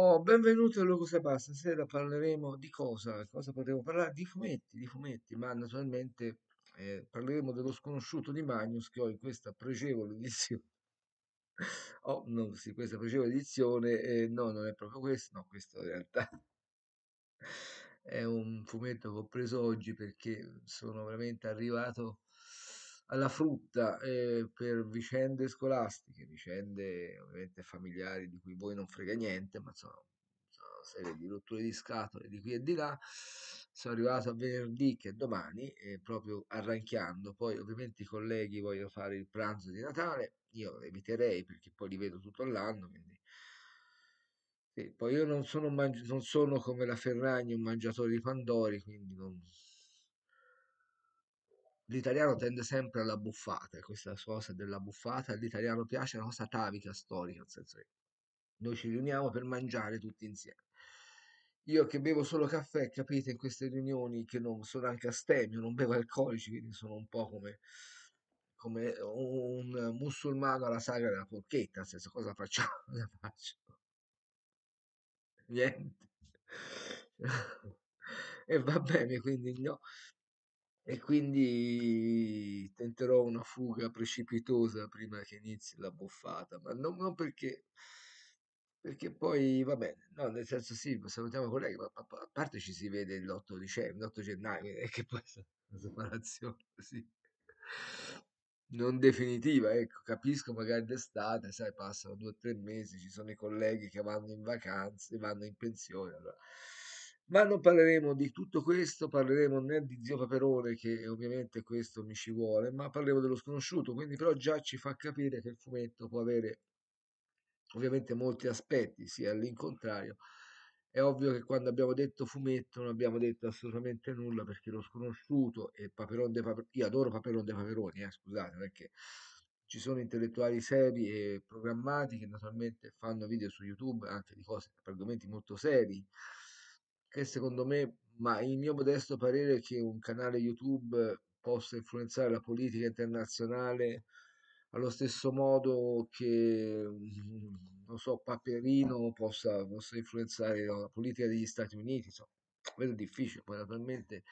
Oh, benvenuti a Loro Sebasta. Stasera parleremo di cosa? Cosa potremo parlare? Di fumetti, di fumetti, ma naturalmente eh, parleremo dello sconosciuto di Magnus che ho in questa pregevole edizione. Oh, non sì, questa pregevole edizione, eh, no, non è proprio questo, no, questo in realtà è un fumetto che ho preso oggi perché sono veramente arrivato alla frutta eh, per vicende scolastiche, vicende ovviamente familiari di cui voi non frega niente, ma sono, sono serie di rotture di scatole di qui e di là. Sono arrivato a venerdì che è domani, eh, proprio arranchiando. Poi ovviamente i colleghi vogliono fare il pranzo di Natale, io eviterei perché poi li vedo tutto l'anno, quindi poi io non sono, mangi- non sono, come la Ferragni un mangiatore di pandori, quindi non, l'italiano tende sempre alla buffata, questa cosa della buffata, all'italiano piace la una cosa atavica, storica, nel senso che noi ci riuniamo per mangiare tutti insieme. Io che bevo solo caffè, capite, in queste riunioni che non sono anche astemio, non bevo alcolici, quindi sono un po' come, come un musulmano alla sagra della porchetta, nel senso cosa facciamo? Cosa faccio? Niente. e va bene, quindi no e quindi tenterò una fuga precipitosa prima che inizi la buffata, ma non, non perché perché poi va bene, no, nel senso sì, salutiamo i colleghi, ma a parte ci si vede l'8 dicembre, l'8 gennaio, e eh, che poi è una separazione sì. non definitiva, ecco, capisco magari d'estate, sai, passano due o tre mesi, ci sono i colleghi che vanno in vacanze, vanno in pensione, allora ma non parleremo di tutto questo, parleremo né di zio Paperone, che ovviamente questo mi ci vuole, ma parleremo dello sconosciuto, quindi però già ci fa capire che il fumetto può avere ovviamente molti aspetti, sia all'incontrario. È ovvio che quando abbiamo detto fumetto non abbiamo detto assolutamente nulla perché lo sconosciuto e Paperone de Paperoni, io adoro Paperone de Paperoni, eh, scusate, perché ci sono intellettuali seri e programmati che naturalmente fanno video su YouTube anche di cose, argomenti molto seri che secondo me, ma il mio modesto parere è che un canale YouTube possa influenzare la politica internazionale allo stesso modo che, mm, non so, Paperino possa, possa influenzare la politica degli Stati Uniti, insomma, quello è difficile, poi naturalmente...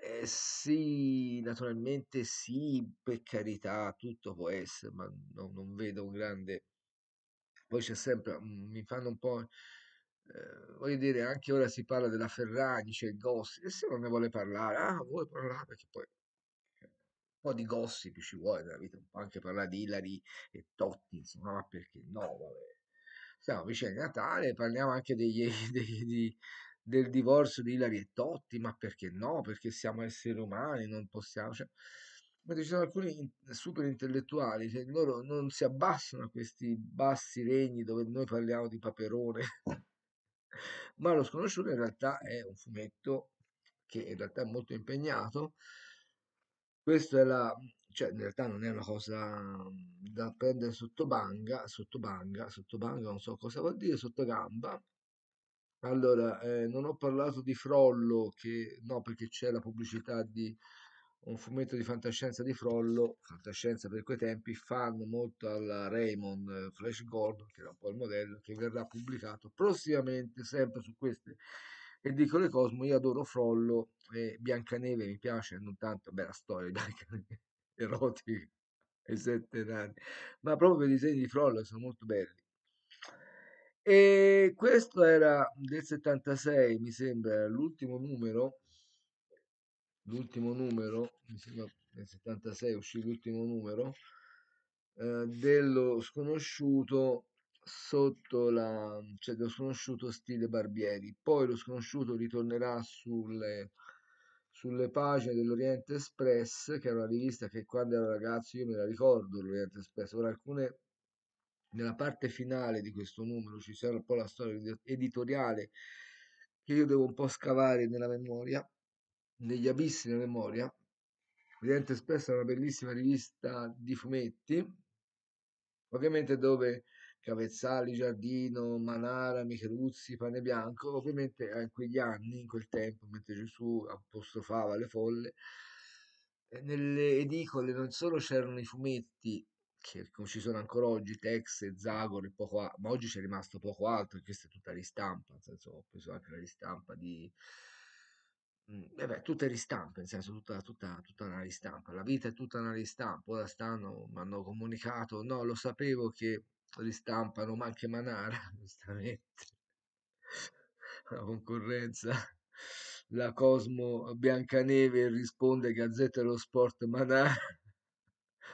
Eh, sì, naturalmente sì, per carità, tutto può essere, ma no, non vedo un grande... Poi c'è sempre, mm, mi fanno un po' eh, voglio dire, anche ora si parla della Ferragni, c'è cioè il gossip, e se non ne vuole parlare, ah, vuoi parlare, perché poi eh, un po' di gossip ci vuole nella vita, un po' anche parlare di Ilari e Totti, insomma, ma perché no, vabbè. Siamo vicini a Natale, parliamo anche degli, degli, degli, del divorzio di Ilari e Totti, ma perché no? Perché siamo esseri umani, non possiamo... Cioè, mentre ci sono alcuni super intellettuali cioè loro non si abbassano a questi bassi regni dove noi parliamo di Paperone ma Lo sconosciuto in realtà è un fumetto che in realtà è molto impegnato. Questo è la, cioè in realtà non è una cosa da prendere sotto banga, sotto banga, sotto banga non so cosa vuol dire, sotto gamba. Allora, eh, non ho parlato di Frollo, che no, perché c'è la pubblicità di un fumetto di fantascienza di Frollo, fantascienza per quei tempi, fan molto al Raymond eh, Flash Gordon, che era un po' il modello, che verrà pubblicato prossimamente sempre su queste edicole Cosmo. Io adoro Frollo e Biancaneve mi piace, non tanto, beh, la storia Biancaneve erotica e sette nani, ma proprio i disegni di Frollo sono molto belli. E questo era del 76, mi sembra, l'ultimo numero l'ultimo numero, mi nel 76 uscì l'ultimo numero, eh, dello sconosciuto sotto la, cioè dello sconosciuto stile Barbieri. Poi lo sconosciuto ritornerà sulle, sulle pagine dell'Oriente Express, che era una rivista che quando ero ragazzo io me la ricordo, l'Oriente Express. Ora alcune nella parte finale di questo numero ci sarà un po' la storia editoriale che io devo un po' scavare nella memoria negli abissi della memoria, Oriente Espresso è una bellissima rivista di fumetti, ovviamente dove Cavezzali, Giardino, Manara, Micheluzzi, Pane Bianco, ovviamente in quegli anni, in quel tempo, mentre Gesù apostrofava le folle, eh, nelle edicole non solo c'erano i fumetti, che ci sono ancora oggi, Tex Zagor e poco altro, ma oggi c'è rimasto poco altro, questa è tutta ristampa, nel senso ho preso anche la ristampa di eh beh, tutte ristampe, nel senso tutta, tutta, tutta, una ristampa, la vita è tutta una ristampa, ora stanno, mi hanno comunicato, no, lo sapevo che ristampano, ma anche Manara, giustamente, la concorrenza, la Cosmo Biancaneve risponde Gazzetta dello Sport Manara,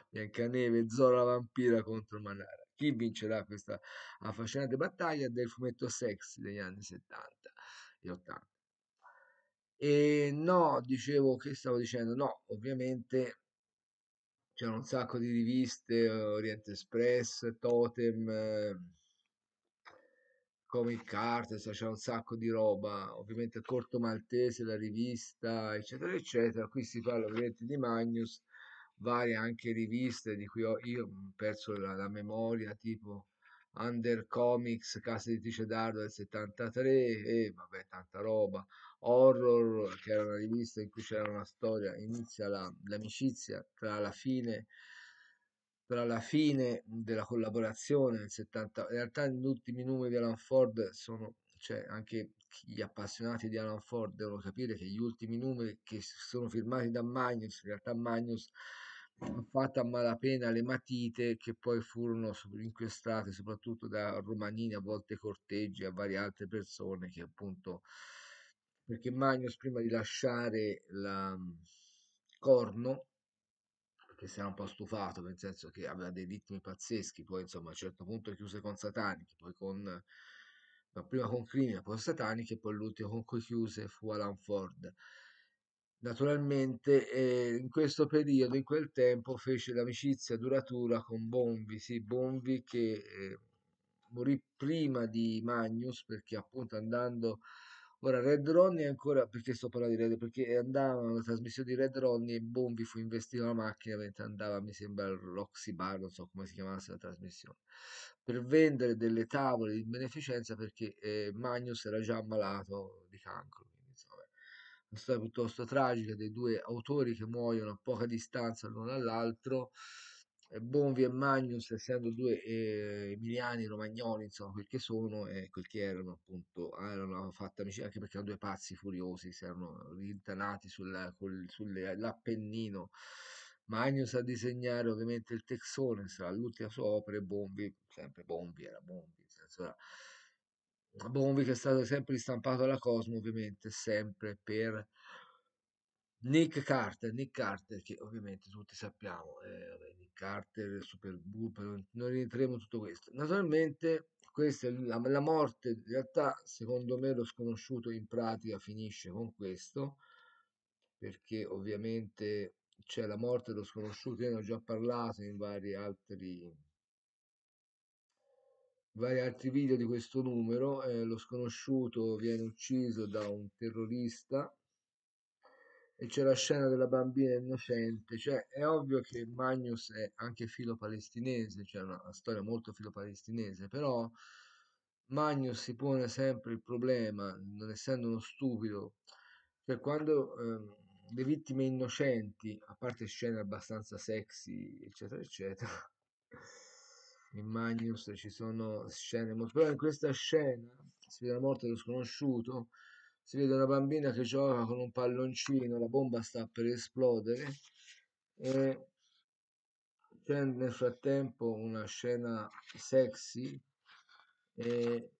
Biancaneve, Zora Vampira contro Manara. Chi vincerà questa affascinante battaglia del fumetto sexy degli anni 70 e 80? E no, dicevo che stavo dicendo, no, ovviamente c'erano un sacco di riviste, Oriente Express, Totem, ehm, Comic Artist, c'era un sacco di roba, ovviamente Corto Maltese, la rivista, eccetera, eccetera. Qui si parla ovviamente di Magnus, varie anche riviste di cui ho, io ho perso la, la memoria, tipo Under Comics, casa editrice d'Ardo del 73 e vabbè tanta roba, Horror che era una rivista in cui c'era una storia, inizia la, l'amicizia tra la fine tra la fine della collaborazione nel 70 in realtà gli ultimi numeri di Alan Ford sono cioè anche gli appassionati di Alan Ford devono capire che gli ultimi numeri che sono firmati da Magnus in realtà Magnus fatta a malapena le matite che poi furono inquestate soprattutto da Romanini, a volte Corteggi, a varie altre persone che appunto perché Magnus prima di lasciare la Corno che si era un po' stufato nel senso che aveva dei ritmi pazzeschi poi insomma a un certo punto chiuse con Satanichi poi con ma prima con Crimea poi Satanichi e poi l'ultimo con cui chiuse fu Alan Ford Naturalmente eh, in questo periodo, in quel tempo, fece l'amicizia duratura con Bonvi, sì, Bombi che eh, morì prima di Magnus perché appunto andando... Ora Red Ronnie ancora, perché sto parlando di Red Perché andava una trasmissione di Red Ronnie e Bonvi fu investito nella macchina mentre andava, mi sembra, all'Oxy Bar, non so come si chiamasse la trasmissione, per vendere delle tavole di beneficenza perché eh, Magnus era già ammalato di cancro una storia piuttosto tragica dei due autori che muoiono a poca distanza l'uno dall'altro. Eh, Bonvi e Magnus, essendo due eh, emiliani romagnoli, insomma, quel che sono e eh, quel che erano, appunto, erano fatte amicizia anche perché erano due pazzi furiosi, si erano rintanati sull'Appennino. Magnus a disegnare ovviamente il Texone, sarà l'ultima sua opera, e Bombi, sempre Bombi era Bombi, insomma, era Bonvi che è stato sempre ristampato alla Cosmo ovviamente sempre per Nick Carter, Nick Carter che ovviamente tutti sappiamo, eh, vabbè, Nick Carter, Super Boop, non, non rientriamo in tutto questo. Naturalmente questa, la, la morte in realtà secondo me lo sconosciuto in pratica finisce con questo, perché ovviamente c'è la morte dello sconosciuto, ne ho già parlato in vari altri vari altri video di questo numero. Eh, lo sconosciuto viene ucciso da un terrorista e c'è la scena della bambina innocente. Cioè, è ovvio che Magnus è anche filo palestinese, cioè una, una storia molto filo palestinese, però Magnus si pone sempre il problema, non essendo uno stupido, cioè quando eh, le vittime innocenti, a parte scene abbastanza sexy, eccetera, eccetera in Magnus ci sono scene molto... però in questa scena si vede la morte dello sconosciuto si vede una bambina che gioca con un palloncino la bomba sta per esplodere e c'è nel frattempo una scena sexy e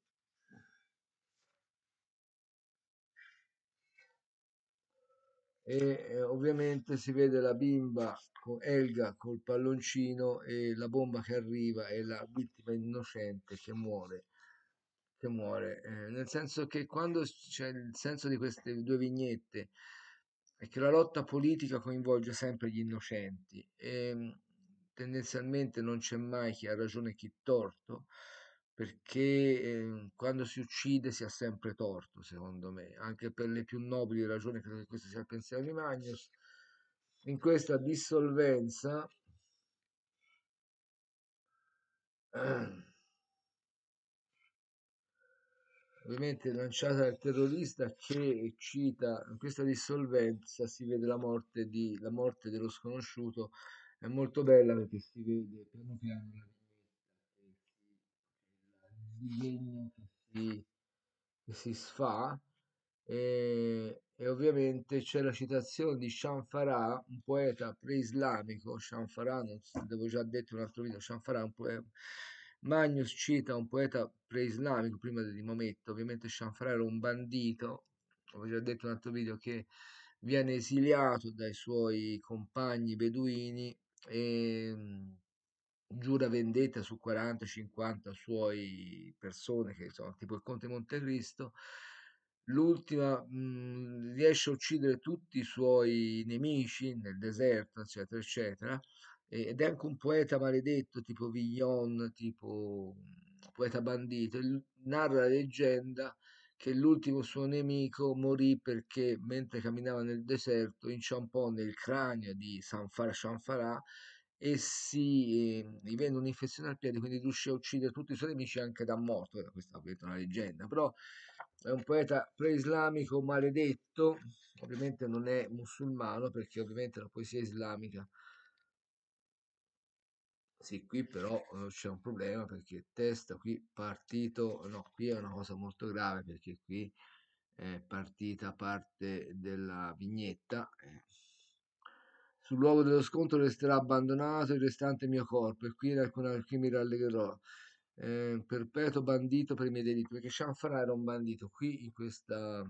e eh, ovviamente si vede la bimba con Elga col palloncino e la bomba che arriva e la vittima innocente che muore che muore eh, nel senso che quando c'è il senso di queste due vignette è che la lotta politica coinvolge sempre gli innocenti e ehm, tendenzialmente non c'è mai chi ha ragione e chi torto perché eh, quando si uccide si ha sempre torto, secondo me, anche per le più nobili ragioni, credo che questo sia il pensiero di Magnus, in questa dissolvenza ovviamente lanciata dal terrorista che cita in questa dissolvenza si vede la morte, di, la morte dello sconosciuto è molto bella perché si vede piano piano la disegno che si, che si sfa e, e ovviamente c'è la citazione di Shanfara, un poeta preislamico, Shanfara, non devo già detto un altro video, Shanfara un poeta, Magnus cita un poeta preislamico prima di Maometto, ovviamente Shanfara era un bandito, ho già detto in un altro video che viene esiliato dai suoi compagni beduini e giura vendetta su 40-50 suoi persone, che sono tipo il conte Montecristo, l'ultima mh, mhmm, riesce a uccidere tutti i suoi nemici nel deserto, eccetera, eccetera, ed è anche un poeta maledetto tipo Villon, tipo mhmm, poeta bandito, narra la leggenda che l'ultimo suo nemico morì perché mentre camminava nel deserto inciampò nel cranio di Sanfar Shanfarà e si ehm, gli venne un'infezione al piede, quindi riuscì a uccidere tutti i suoi nemici anche da morto. Era questa ovviamente una leggenda, però è un poeta preislamico maledetto, ovviamente non è musulmano perché ovviamente la poesia islamica. Sì, qui però eh, c'è un problema perché testa qui partito, no, qui è una cosa molto grave perché qui è partita parte della vignetta. Eh sul luogo dello scontro resterà abbandonato il restante mio corpo, e qui in alcun alcuni mi rallegherò. Eh, perpetuo bandito per i miei delitti, perché Shanfara era un bandito qui in questa.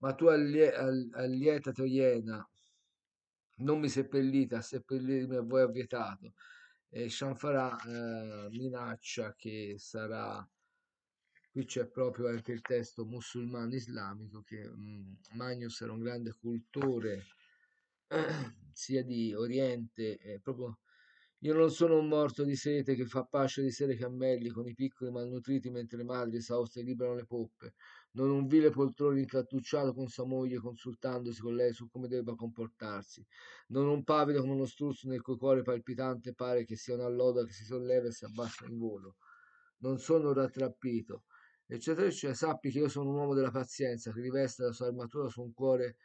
Ma tu allie- all- allieta Toiena, non mi seppellita, seppellirmi a voi ha vietato. E Shanfara eh, minaccia che sarà qui c'è proprio anche il testo musulmano islamico che mh, mm, Magnus era un grande cultore sia di Oriente, eh, proprio io non sono un morto di sete che fa pace di sere cammelli con i piccoli malnutriti mentre le madri esauste liberano le poppe. Non un vile poltrone incattucciato con sua moglie consultandosi con lei su come debba comportarsi. Non un pavido come uno struzzo nel cui cuore palpitante pare che sia una loda che si solleva e si abbassa in volo. Non sono rattrappito. Eccetera, eccetera. Sappi che io sono un uomo della pazienza che riveste la sua armatura su un cuore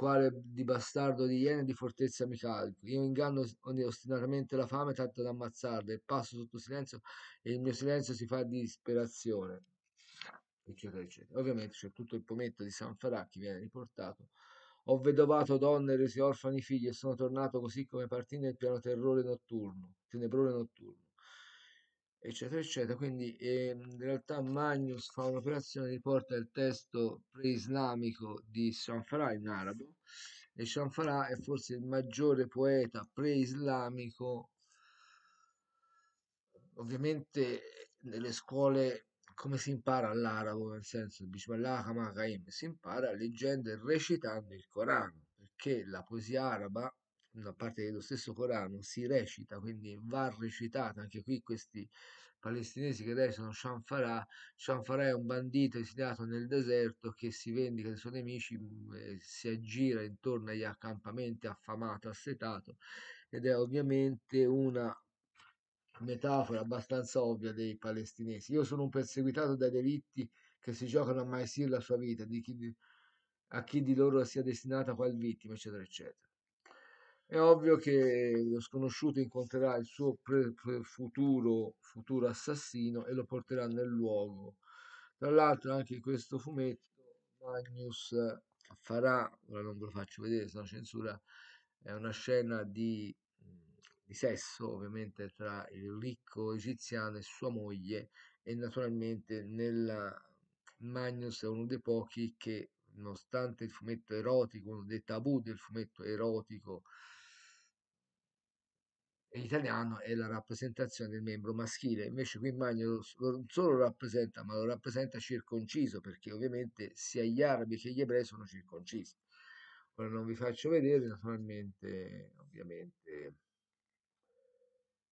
quale di bastardo di iene di fortezza mi calco. Io inganno ostinatamente la fame tanto da ammazzarla e passo sotto silenzio e il mio silenzio si fa di disperazione. Eccetera, eccetera. Ovviamente c'è tutto il pometto di San Farà che viene riportato. Ho vedovato donne, resi orfani figli e sono tornato così come partì nel piano terrore notturno, tenebrore notturno eccetera eccetera quindi ehm, in realtà Magnus fa un'operazione riporta il testo pre-islamico di Shanfara in arabo e Shanfara è forse il maggiore poeta pre-islamico ovviamente nelle scuole come si impara l'arabo nel senso si impara leggendo e recitando il Corano perché la poesia araba una parte dello stesso Corano si recita, quindi va recitata anche qui questi palestinesi che recitano Shanfarah, Shanfarah è un bandito esiliato nel deserto che si vendica dei suoi nemici, mm, si aggira intorno agli accampamenti affamato, assetato ed è ovviamente una metafora abbastanza ovvia dei palestinesi. Io sono un perseguitato dai delitti che si giocano a mai sì la sua vita, di chi, a chi di loro sia destinata qual vittima, eccetera, eccetera. È ovvio che lo sconosciuto incontrerà il suo pre- pre- futuro, futuro assassino e lo porterà nel luogo. Tra l'altro anche in questo fumetto Magnus farà, ora non ve lo faccio vedere, se no censura, è una scena di, di sesso ovviamente tra il ricco egiziano e sua moglie e naturalmente nella, Magnus è uno dei pochi che nonostante il fumetto erotico, uno dei tabù del fumetto erotico italiano è la rappresentazione del membro maschile, invece qui Magno non solo lo rappresenta, ma lo rappresenta circonciso, perché ovviamente sia gli arabi che gli ebrei sono circoncisi. Ora non vi faccio vedere, naturalmente, ovviamente.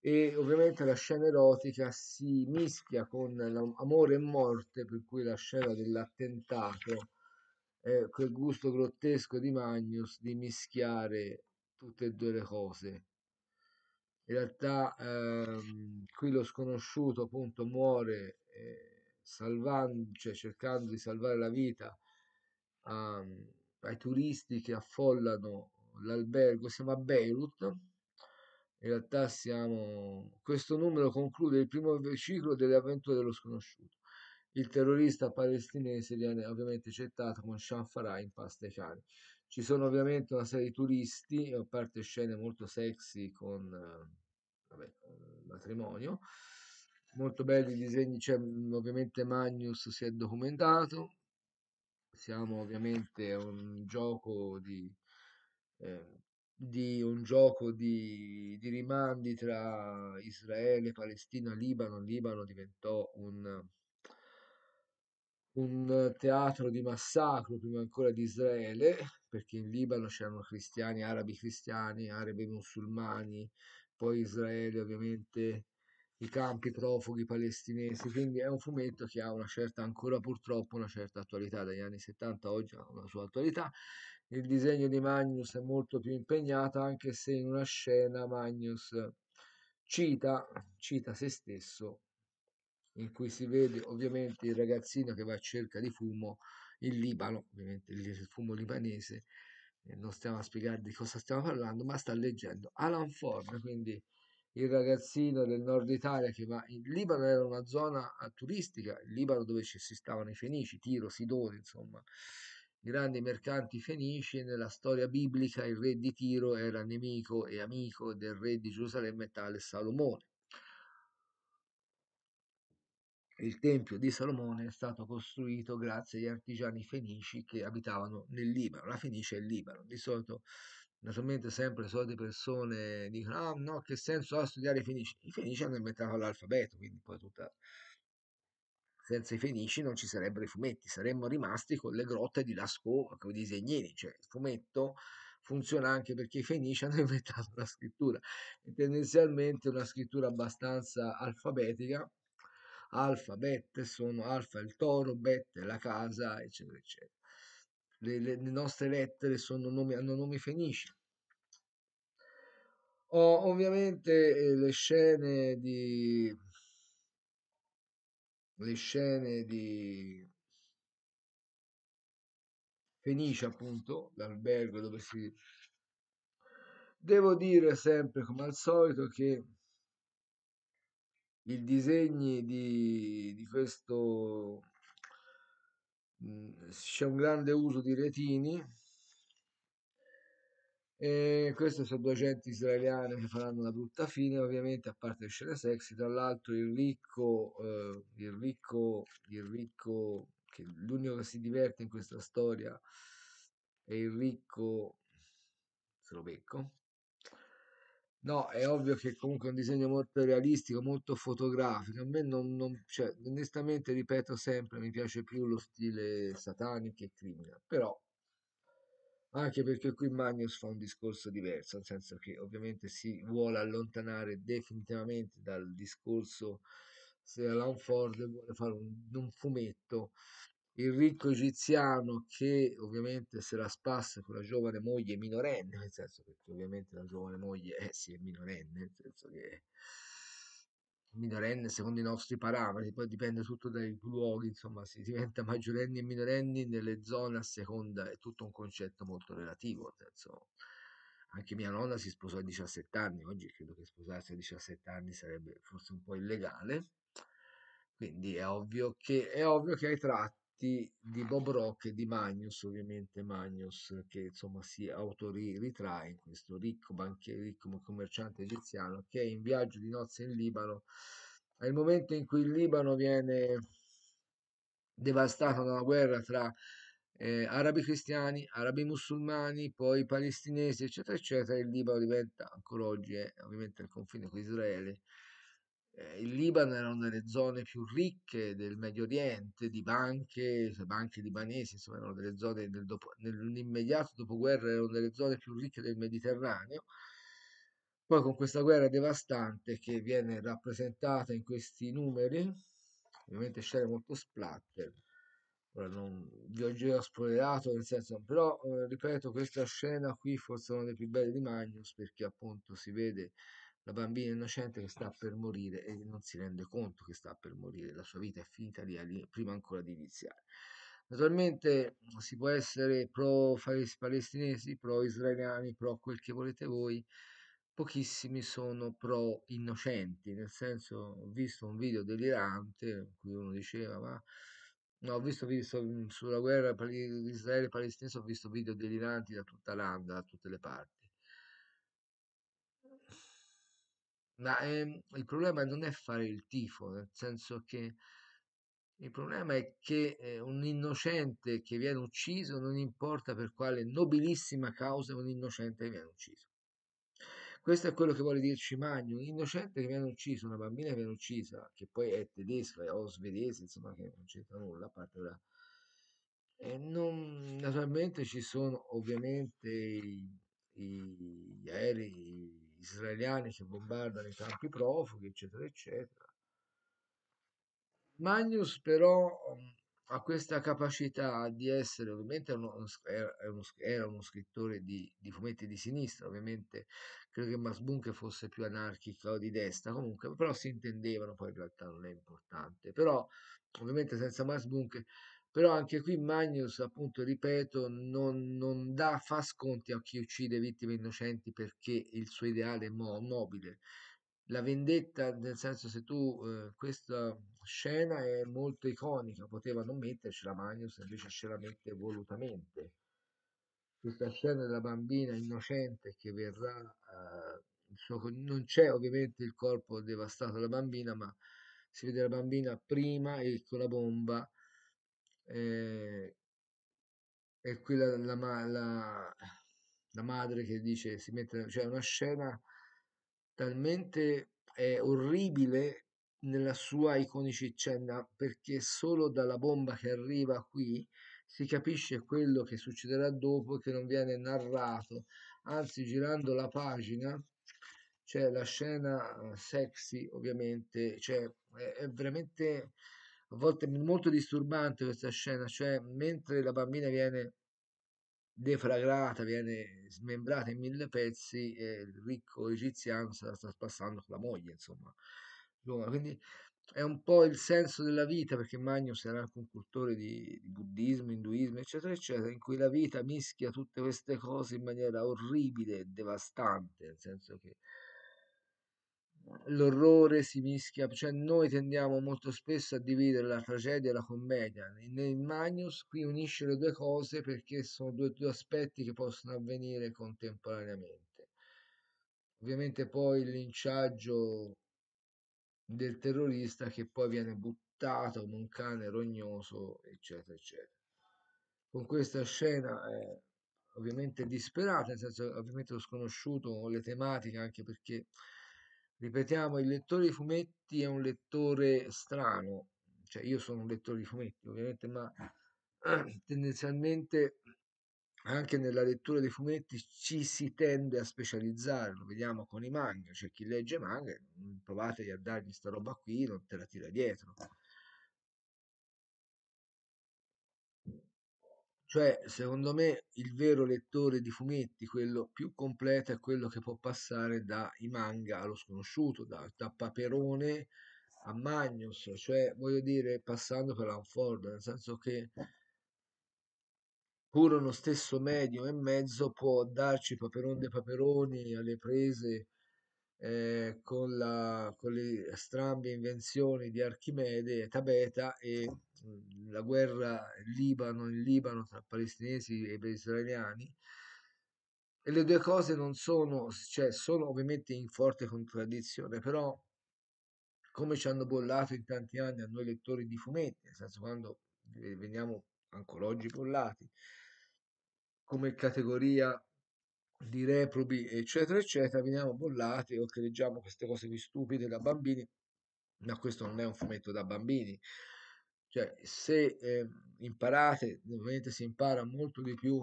E ovviamente la scena erotica si mischia con l'amore e morte, per cui la scena dell'attentato, eh, quel gusto grottesco di Magnus di mischiare tutte e due le cose in realtà ehm, qui lo sconosciuto appunto muore eh, salvando, cioè cercando di salvare la vita a, ai turisti che affollano l'albergo, siamo a Beirut, in realtà siamo... questo numero conclude il primo ciclo delle avventure dello sconosciuto. Il terrorista palestinese viene ovviamente accettato con Shanfarah in pasta ai cani. Ci sono ovviamente una serie di turisti, a parte scene molto sexy con vabbè, matrimonio, molto belli i disegni, cioè, ovviamente Magnus si è documentato, siamo ovviamente a un gioco di, eh, di un gioco di, di, rimandi tra Israele, Palestina, Libano. Libano diventò un, un teatro di massacro prima ancora di Israele, perché in Libano c'erano cristiani, arabi cristiani, arabi musulmani, poi Israele ovviamente i campi profughi palestinesi, quindi è un fumetto che ha una certa, ancora purtroppo, una certa attualità, dagli anni 70 a oggi ha una sua attualità. Il disegno di Magnus è molto più impegnato, anche se in una scena Magnus cita, cita se stesso in cui si vede ovviamente il ragazzino che va a cerca di fumo in Libano, ovviamente il fumo libanese, non stiamo a spiegare di cosa stiamo parlando, ma sta leggendo Alan Ford, quindi il ragazzino del nord Italia che va in Libano era una zona ah, turistica, il Libano dove ci si stavano i Fenici, Tiro, Sidone, insomma, grandi mercanti fenici nella storia biblica il re di Tiro era nemico e amico del re di Gerusalemme tale Salomone il Tempio di Salomone è stato costruito grazie agli artigiani fenici che abitavano nel Libano. La Fenice è il Libano. Di solito, naturalmente, sempre solite persone dicono: Ah, no, che senso ha studiare i Fenici? I Fenici hanno inventato l'alfabeto, quindi poi tutta. Senza i Fenici non ci sarebbero i fumetti, saremmo rimasti con le grotte di Lascaux, con i disegnini. Cioè, il fumetto funziona anche perché i Fenici hanno inventato la scrittura, e tendenzialmente una scrittura abbastanza alfabetica alfa, bette sono alfa il toro, bette la casa, eccetera, eccetera. Le, le, le nostre lettere sono nomi, hanno nomi fenici. Oh, ovviamente eh, le scene di le scene di Fenice appunto l'albergo dove si devo dire sempre come al solito che i disegni di, di questo mhmm, c'è un grande uso di retini e queste sono due gente israeliane che faranno una brutta fine ovviamente a parte le scene sexy tra l'altro il ricco eh, il ricco il ricco che l'unico che si diverte in questa storia è il ricco se lo becco No, è ovvio che comunque è un disegno molto realistico, molto fotografico. A me non, non- cioè, onestamente, ripeto sempre, mi piace più lo stile satanico e criminal, però anche perché qui Magnus fa un discorso diverso, nel senso che ovviamente si vuole allontanare definitivamente dal discorso se Alan Ford vuole fare un, un fumetto il ricco egiziano che ovviamente se la spassa con la giovane moglie minorenne, nel senso che ovviamente la giovane moglie eh sì, è minorenne, nel senso che minorenne secondo i nostri parametri, poi dipende tutto dai luoghi, insomma si diventa maggiorenni e minorenni nelle zone a seconda, è tutto un concetto molto relativo, nel senso, anche mia nonna si sposò a 17 anni, oggi credo che sposarsi a 17 anni sarebbe forse un po' illegale, quindi è ovvio che, è ovvio che ai tratti di, di Bob Rock e di Magnus, ovviamente Magnus che insomma si autoritrae in questo ricco banchiere, ricco commerciante egiziano che è in viaggio di nozze in Libano. È il momento in cui il Libano viene devastato da una guerra tra eh, arabi cristiani, arabi musulmani, poi palestinesi, eccetera, eccetera. Il Libano diventa ancora oggi, è, ovviamente, al confine con Israele, eh, il Libano era una delle zone più ricche del Medio Oriente, di banche, cioè banche libanesi, insomma, erano delle zone del dopo, nell'immediato dopoguerra erano delle zone più ricche del Mediterraneo. Poi con questa guerra devastante che viene rappresentata in questi numeri, ovviamente scene molto splatter, Ora non vi ho già spoilerato, nel senso, però eh, ripeto, questa scena qui forse è una delle più belle di Magnus perché appunto si vede una bambina innocente che sta per morire e non si rende conto che sta per morire, la sua vita è finita lì, prima ancora di iniziare. Naturalmente mm, si può essere pro palestinesi, pro israeliani, pro quel che volete voi, pochissimi sono pro innocenti, nel senso ho visto un video delirante in cui uno diceva ma no, ho visto video mm, sulla guerra israele-palestinese, ho visto video deliranti da tutta l'anda, da tutte le parti Ma ehm, il problema non è fare il tifo, nel senso che il problema è che eh, un innocente che viene ucciso non importa per quale nobilissima causa un innocente viene ucciso. Questo è quello che vuole dirci Magno, un innocente che viene ucciso, una bambina che viene uccisa, che poi è tedesca o svedese, insomma, che non c'entra nulla, a parte la... E non, naturalmente ci sono ovviamente i, i, gli aerei, israeliani che bombardano i campi profughi, eccetera, eccetera. Magnus però mm, ha questa capacità di essere, ovviamente uno, uno, era uno scrittore di, di, fumetti di sinistra, ovviamente credo che Max Bunke fosse più anarchico di destra, comunque, però si intendevano, poi in realtà non è importante, però ovviamente senza Max Bunke però anche qui Magnus, appunto, ripeto, non, non dà, fa sconti a chi uccide vittime innocenti perché il suo ideale è mo- nobile. La vendetta, nel senso se tu, eh, questa scena è molto iconica, poteva non mettercela Magnus, invece ce la mette volutamente. Questa scena della bambina innocente che verrà, eh, non c'è ovviamente il corpo devastato della bambina, ma si vede la bambina prima e con la bomba e, e qui la, la, la, madre che dice, si mette, cioè una scena talmente eh, orribile nella sua iconicità perché solo dalla bomba che arriva qui si capisce quello che succederà dopo che non viene narrato anzi girando la pagina c'è la scena eh, sexy ovviamente cioè è, è veramente a volte molto disturbante questa scena, cioè mentre la bambina viene deflagrata, viene smembrata in mille pezzi e il ricco egiziano se la sta spassando con la moglie, insomma. Quindi è un po' il senso della vita, perché Magnus era anche un cultore di, buddismo, induismo, eccetera, eccetera, in cui la vita mischia tutte queste cose in maniera orribile e devastante, nel senso che l'orrore si mischia, cioè noi tendiamo molto spesso a dividere la tragedia e la commedia. Nel Magnus qui unisce le due cose perché sono due, due aspetti che possono avvenire contemporaneamente. Ovviamente poi il linciaggio del terrorista che poi viene buttato come un cane rognoso, eccetera, eccetera. Con questa scena eh, ovviamente disperata, nel senso ovviamente ho sconosciuto, le tematiche, anche perché ripetiamo, il lettore di fumetti è un lettore strano, cioè io sono un lettore di fumetti ovviamente, ma ah. tendenzialmente anche nella lettura dei fumetti ci si tende a specializzare, lo vediamo con i manga, cioè chi legge manga, mm, provate a dargli sta roba qui, non te la tira dietro. Cioè, secondo me, il vero lettore di fumetti, quello più completo, è quello che può passare dai manga allo sconosciuto, da, da Paperone a Magnus, cioè, voglio dire, passando per Lanford, nel senso che pur uno stesso medio e mezzo può darci Paperone dei Paperoni alle prese eh, con, la, con le strambe invenzioni di Archimede e Tabeta e la guerra in Libano, in Libano tra palestinesi e israeliani, e le due cose non sono, cioè sono ovviamente in forte contraddizione, però come ci hanno bollato in tanti anni a noi lettori di fumetti, nel senso quando veniamo ancora oggi bollati, come categoria di reprobi, eccetera, eccetera, veniamo bollati o che leggiamo queste cose qui stupide da bambini, ma questo non è un fumetto da bambini, cioè, se eh, imparate, ovviamente si impara molto di più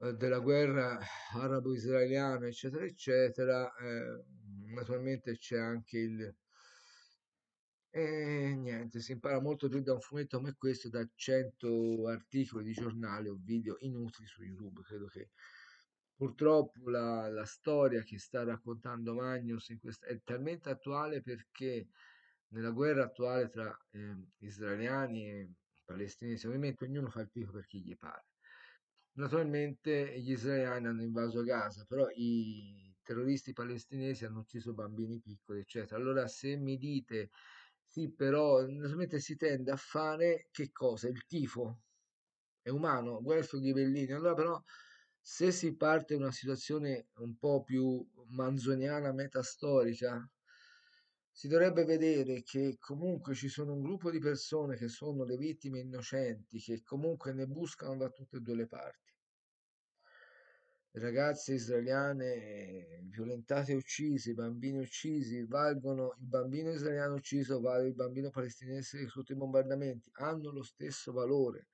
eh, della guerra arabo-israeliana, eccetera, eccetera. Eh, naturalmente c'è anche il... E eh, niente, si impara molto più da un fumetto come questo, da 100 articoli di giornale o video inutili su YouTube. Credo che purtroppo la, la storia che sta raccontando Magnus in questa, è talmente attuale perché nella guerra attuale tra eh, israeliani e palestinesi, ovviamente ognuno fa il tifo per chi gli pare. Naturalmente gli israeliani hanno invaso Gaza, però i terroristi palestinesi hanno ucciso bambini piccoli, eccetera. Allora se mi dite sì, però naturalmente si tende a fare che cosa? Il tifo è umano, guelfo ghibellini. Allora però se si parte da una situazione un po' più manzoniana, metastorica, si dovrebbe vedere che comunque ci sono un gruppo di persone che sono le vittime innocenti, che comunque ne buscano da tutte e due le parti. Ragazze israeliane violentate e uccise, bambini uccisi, valgono il bambino israeliano ucciso, vale il bambino palestinese sotto i bombardamenti, hanno lo stesso valore.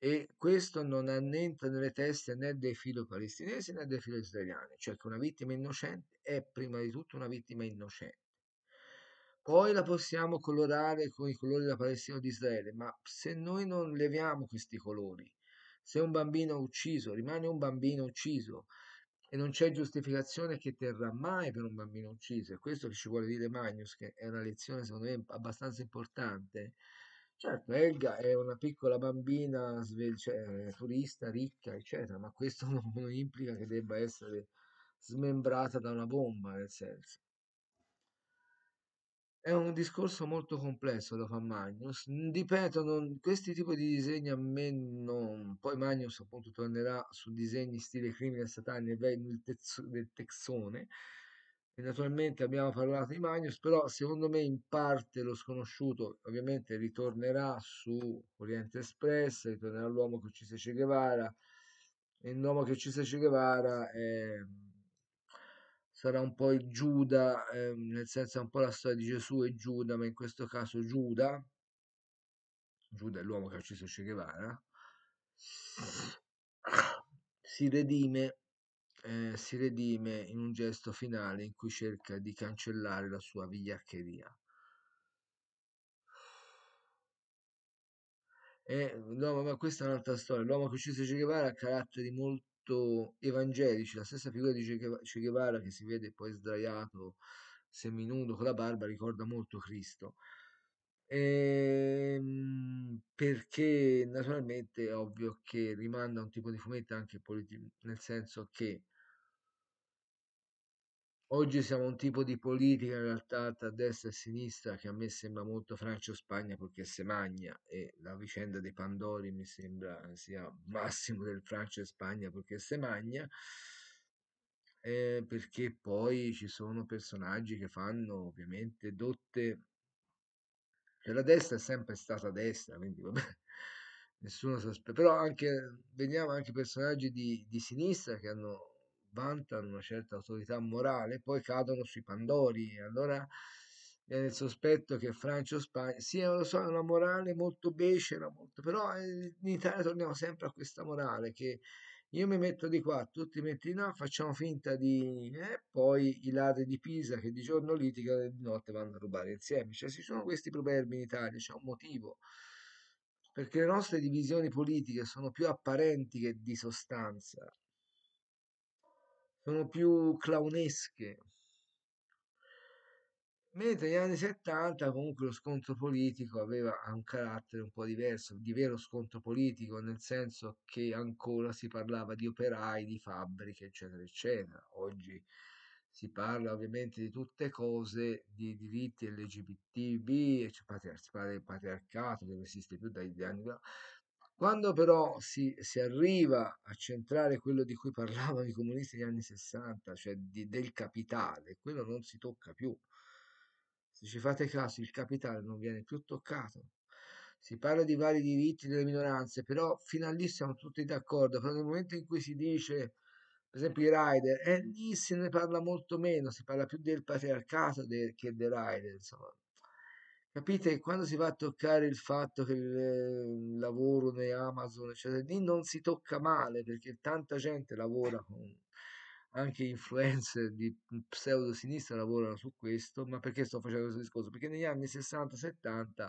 E questo non annenta nelle teste né dei filo palestinesi né dei filo israeliani, cioè che una vittima innocente è prima di tutto una vittima innocente. Poi la possiamo colorare con i colori della Palestina o di Israele, ma se noi non leviamo questi colori, se un bambino è ucciso, rimane un bambino ucciso e non c'è giustificazione che terrà mai per un bambino ucciso, è questo che ci vuole dire Magnus, che è una lezione secondo me abbastanza importante, Certo, Elga è una piccola bambina cioè, turista, ricca, eccetera, ma questo non, implica che debba essere smembrata da una bomba, nel senso. È un discorso molto complesso da che fa Magnus. Mhmm, ripeto, non questi tipi di disegni a me non poi Magnus appunto tornerà su disegni stile crimine statale e ve del texone. e naturalmente abbiamo parlato di Magnus, però secondo me in parte Lo sconosciuto ovviamente ritornerà su Oriente Express, ritornerà l'uomo che uccise Che Guevara, e l'uomo che uccise Che Guevara è sarà un po' il Giuda, eh, nel senso un po' la storia di Gesù e Giuda, ma in questo caso Giuda, Giuda è l'uomo che ha ucciso Che Guevara, si redime, eh, si redime in un gesto finale in cui cerca di cancellare la sua vigliaccheria. E, no, ma questa è un'altra storia. L'uomo che uccise Che Guevara ha caratteri molto molto evangelici, la stessa figura di Che Guevara che si vede poi sdraiato, seminudo, con la barba, ricorda molto Cristo. E ehm, perché naturalmente è ovvio che rimanda a un tipo di fumetto anche politico, nel senso che Oggi siamo un tipo di politica in realtà tra destra e sinistra che a me sembra molto Francia-Spagna perché se magna e la vicenda dei Pandori mi sembra sia massimo del Francia e Spagna perché se magna eh, perché poi ci sono personaggi che fanno ovviamente dotte cioè la destra è sempre stata destra quindi vabbè nessuno sospetta però anche vediamo anche personaggi di, di sinistra che hanno vantano una certa autorità morale, poi cadono sui Pandori. Allora viene il sospetto che Francia o Spagna, sì, so, una morale molto becera, molto, però eh, in Italia torniamo sempre a questa morale che io mi metto di qua, tu ti metti di là, facciamo finta di... e eh, poi i ladri di Pisa che di giorno litigano e di notte vanno a rubare insieme. Cioè ci sono questi proverbi in Italia, c'è un motivo. Perché le nostre divisioni politiche sono più apparenti che di sostanza sono più clownesche. Mentre negli anni 70 comunque lo scontro politico aveva un carattere un po' diverso, di vero scontro politico, nel senso che ancora si parlava di operai, di fabbriche, eccetera, eccetera. Oggi si parla ovviamente di tutte cose, di diritti LGBT, cioè, si parla del patriarcato che non esiste più dagli anni, quando però si, si, arriva a centrare quello di cui parlavano i comunisti degli anni 60, cioè di, del capitale, quello non si tocca più. Se ci fate caso, il capitale non viene più toccato. Si parla di vari diritti delle minoranze, però fino a lì siamo tutti d'accordo. Però nel momento in cui si dice, per esempio, i rider, eh, lì se ne parla molto meno, si parla più del patriarcato del, che dei rider. Insomma, Capite? Quando si va a toccare il fatto che il lavoro di Amazon, eccetera, lì non si tocca male perché tanta gente lavora con anche influencer di pseudo-sinistra lavorano su questo, ma perché sto facendo questo discorso? Perché negli anni 60-70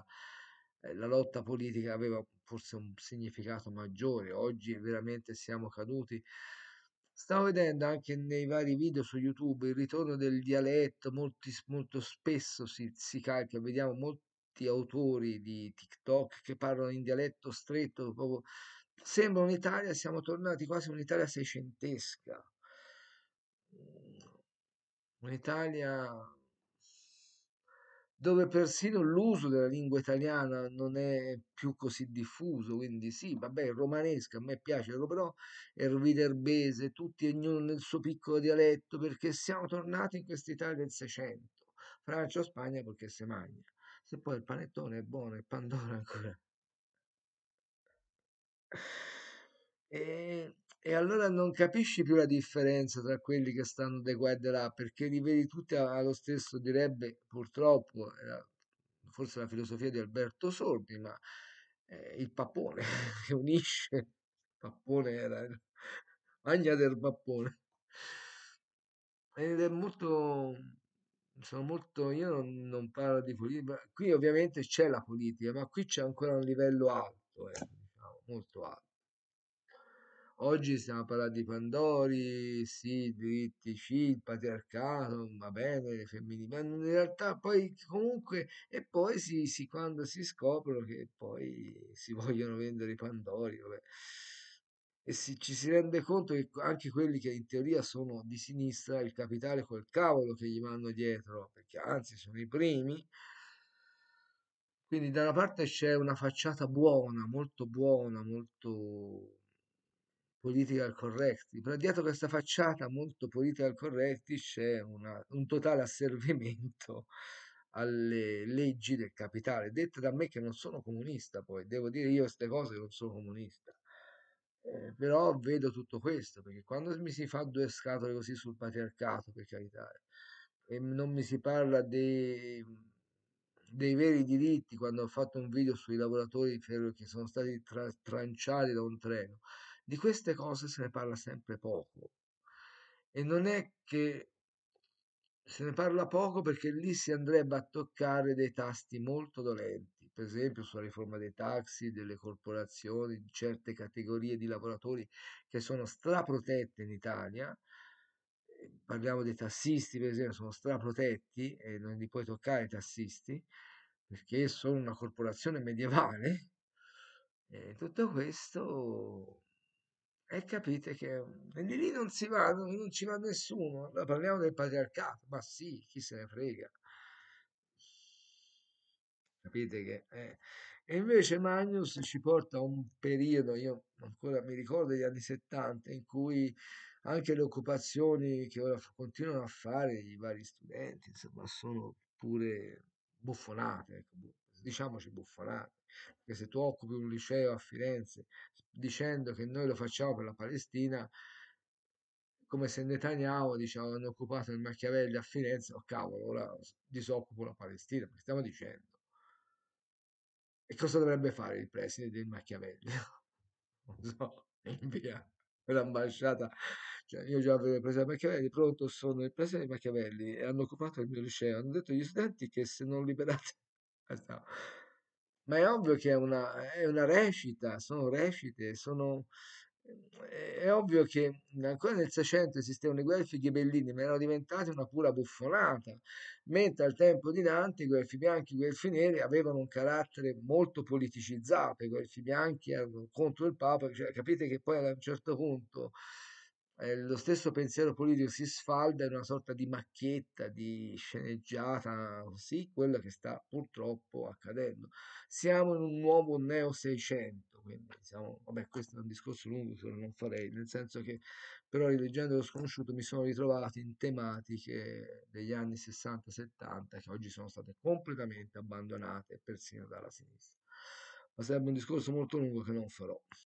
eh, la lotta politica aveva forse un significato maggiore, oggi veramente siamo caduti Stavo vedendo anche nei vari video su YouTube il ritorno del dialetto, molti, molto spesso si, si calca, vediamo molti autori di TikTok che parlano in dialetto stretto, proprio, sembra un'Italia, siamo tornati quasi un'Italia seicentesca, un'Italia dove persino l'uso della lingua italiana non è più così diffuso, quindi sì, vabbè, il romanesco a me piace, però il viterbese, tutti ognuno nel suo piccolo dialetto, perché siamo tornati in quest'Italia del Seicento, Francia o Spagna perché se magna, Se poi il panettone è buono, e Pandora ancora. E e allora non capisci più la differenza tra quelli che stanno da qua e da là perché li vedi tutti allo stesso direbbe purtroppo forse la filosofia di Alberto Sordi ma eh, il pappone che unisce il pappone era magna del pappone ed è molto sono molto io non, non parlo di politica qui ovviamente c'è la politica ma qui c'è ancora un livello alto eh, diciamo, molto alto Oggi stiamo parlando di Pandori, sì, diritti sì, il patriarcato, va bene, le femmminili, ma in realtà poi comunque, e poi si, si, quando si scoprono che poi si vogliono vendere i Pandori, vabbè. E si, ci si rende conto che anche quelli che in teoria sono di sinistra, il capitale col cavolo che gli vanno dietro, perché anzi sono i primi, quindi da una parte c'è una facciata buona, molto buona, molto political correcti, però dietro questa facciata molto political correcti c'è una, un totale asservimento alle leggi del capitale, dette da me che non sono comunista poi, devo dire io queste cose che non sono comunista, eh, però vedo tutto questo, perché quando mi si fa due scatole così sul patriarcato, per carità, e non mi si parla dei, dei veri diritti, quando ho fatto un video sui lavoratori che sono stati tra, tranciati da un treno, di queste cose se ne parla sempre poco. E non è che se ne parla poco perché lì si andrebbe a toccare dei tasti molto dolenti, per esempio sulla riforma dei taxi, delle corporazioni, di certe categorie di lavoratori che sono straprotette in Italia. Parliamo dei tassisti, per esempio, sono straprotetti e non li puoi toccare i tassisti perché sono una corporazione medievale. E tutto questo e capite che e di lì non si va, non, non ci va nessuno. Allora, parliamo del patriarcato, ma sì, chi se ne frega. Capite che... Eh. E invece Magnus ci porta a un periodo, io ancora mi ricordo degli anni 70, in cui anche le occupazioni che ora continuano a fare i vari studenti, insomma, sono pure buffonate, ecco, diciamoci buffonate. Perché se tu occupi un liceo a Firenze dicendo che noi lo facciamo per la Palestina, come se Netanyahu diciamo, hanno occupato il Machiavelli a Firenze, oh cavolo, ora disoccupo la Palestina, che stiamo dicendo? E cosa dovrebbe fare il preside del Machiavelli? Non so, invia l'ambasciata. Cioè, io già avevo preso Machiavelli, pronto sono il presidente dei Machiavelli e hanno occupato il mio liceo. Hanno detto agli studenti che se non liberate... Aspetta ma è ovvio che è una, è una rescita, sono recite, sono, è ovvio che ancora nel 600 esistevano i guelfi ghibellini, ma erano diventati una pura buffonata, mentre al tempo di Dante i guelfi bianchi e i guelfi neri avevano un carattere molto politicizzato, i guelfi bianchi erano contro il Papa, cioè, capite che poi a un certo punto eh, lo stesso pensiero politico si sfalda in una sorta di macchietta, di sceneggiata, sì, quella che sta purtroppo accadendo. Siamo in un nuovo neo 600, quindi siamo, vabbè, questo è un discorso lungo che non farei, nel senso che però rileggendo lo sconosciuto mi sono ritrovato in tematiche degli anni 60-70 che oggi sono state completamente abbandonate persino dalla sinistra. Ma sarebbe un discorso molto lungo che non farò.